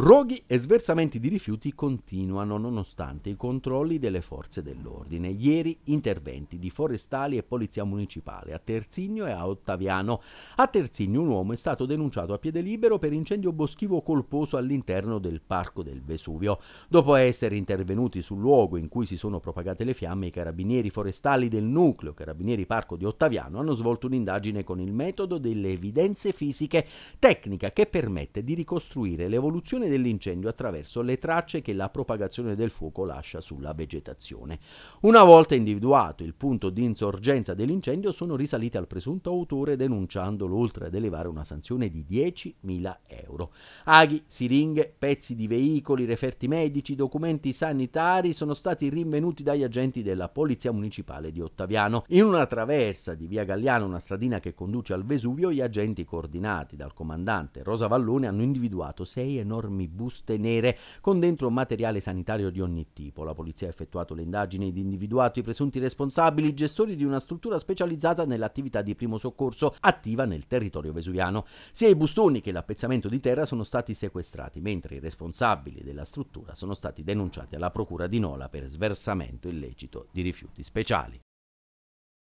Roghi e sversamenti di rifiuti continuano nonostante i controlli delle forze dell'ordine. Ieri interventi di forestali e polizia municipale a Terzigno e a Ottaviano. A Terzigno un uomo è stato denunciato a piede libero per incendio boschivo colposo all'interno del parco del Vesuvio. Dopo essere intervenuti sul luogo in cui si sono propagate le fiamme, i carabinieri forestali del nucleo Carabinieri Parco di Ottaviano hanno svolto un'indagine con il metodo delle evidenze fisiche, tecnica che permette di ricostruire l'evoluzione prevenzione dell'incendio attraverso le tracce che la propagazione del fuoco lascia sulla vegetazione. Una volta individuato il punto di insorgenza dell'incendio sono risalite al presunto autore denunciandolo oltre ad elevare una sanzione di 10.000 euro. Aghi, siringhe, pezzi di veicoli, referti medici, documenti sanitari sono stati rinvenuti dagli agenti della Polizia Municipale di Ottaviano. In una traversa di via Galliano, una stradina che conduce al Vesuvio, gli agenti coordinati dal comandante Rosa Vallone hanno individuato sei enormi enormi buste nere con dentro materiale sanitario di ogni tipo. La polizia ha effettuato le indagini ed individuato i presunti responsabili, gestori di una struttura specializzata nell'attività di primo soccorso attiva nel territorio vesuviano. Sia i bustoni che l'appezzamento di terra sono stati sequestrati, mentre i responsabili della struttura sono stati denunciati alla procura di Nola per sversamento illecito di rifiuti speciali.